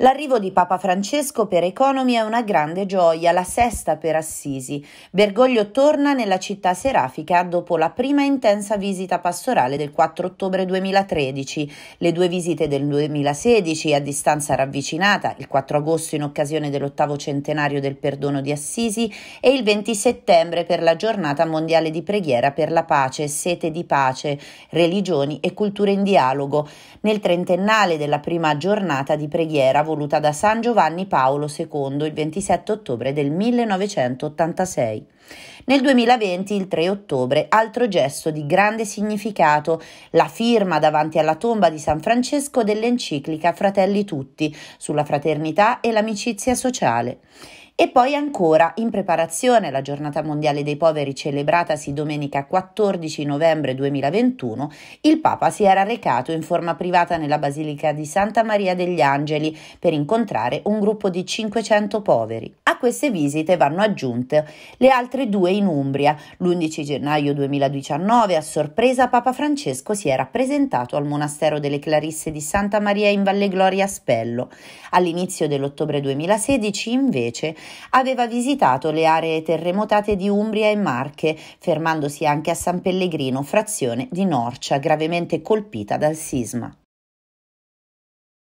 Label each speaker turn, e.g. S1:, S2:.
S1: L'arrivo di Papa Francesco per Economy è una grande gioia, la sesta per Assisi. Bergoglio torna nella città serafica dopo la prima intensa visita pastorale del 4 ottobre 2013, le due visite del 2016 a distanza ravvicinata, il 4 agosto in occasione dell'ottavo centenario del perdono di Assisi e il 20 settembre per la giornata mondiale di preghiera per la pace, sete di pace, religioni e culture in dialogo, nel trentennale della prima giornata di preghiera voluta da San Giovanni Paolo II il 27 ottobre del 1986. Nel 2020, il 3 ottobre, altro gesto di grande significato, la firma davanti alla tomba di San Francesco dell'enciclica Fratelli Tutti sulla fraternità e l'amicizia sociale. E poi ancora, in preparazione alla giornata mondiale dei poveri celebratasi domenica 14 novembre 2021, il Papa si era recato in forma privata nella Basilica di Santa Maria degli Angeli per incontrare un gruppo di 500 poveri. A queste visite vanno aggiunte le altre due in Umbria. L'11 gennaio 2019, a sorpresa, Papa Francesco si era presentato al monastero delle Clarisse di Santa Maria in Valle Gloria a Spello. All'inizio dell'ottobre 2016, invece, aveva visitato le aree terremotate di Umbria e Marche, fermandosi anche a San Pellegrino, frazione di Norcia, gravemente colpita dal sisma.